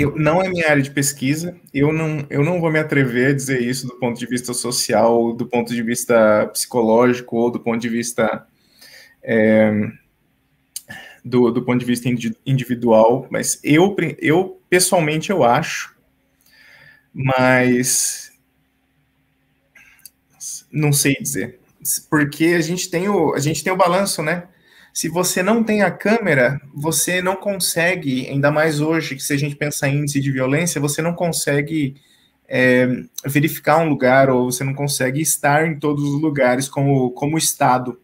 Eu, não é minha área de pesquisa, eu não, eu não vou me atrever a dizer isso do ponto de vista social, do ponto de vista psicológico, ou do ponto de vista. É, do, do ponto de vista individual, mas eu, eu pessoalmente eu acho, mas não sei dizer. Porque a gente tem o, a gente tem o balanço, né? Se você não tem a câmera, você não consegue, ainda mais hoje, que se a gente pensar em índice de violência, você não consegue é, verificar um lugar ou você não consegue estar em todos os lugares como, como Estado.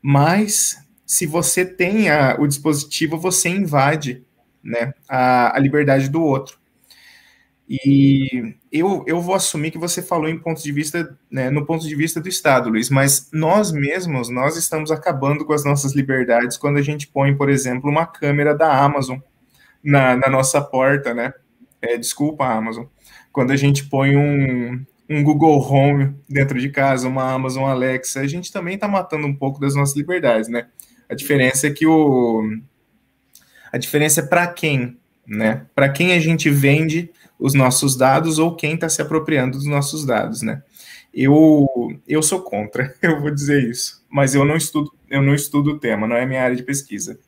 Mas se você tem a, o dispositivo, você invade né, a, a liberdade do outro. E eu, eu vou assumir que você falou em ponto de vista, né, no ponto de vista do Estado, Luiz, mas nós mesmos, nós estamos acabando com as nossas liberdades quando a gente põe, por exemplo, uma câmera da Amazon na, na nossa porta, né? É, desculpa, Amazon. Quando a gente põe um, um Google Home dentro de casa, uma Amazon Alexa, a gente também está matando um pouco das nossas liberdades, né? A diferença é que o... A diferença é para quem né? Para quem a gente vende os nossos dados ou quem está se apropriando dos nossos dados, né? Eu, eu sou contra, eu vou dizer isso, mas eu não estudo, eu não estudo o tema, não é minha área de pesquisa.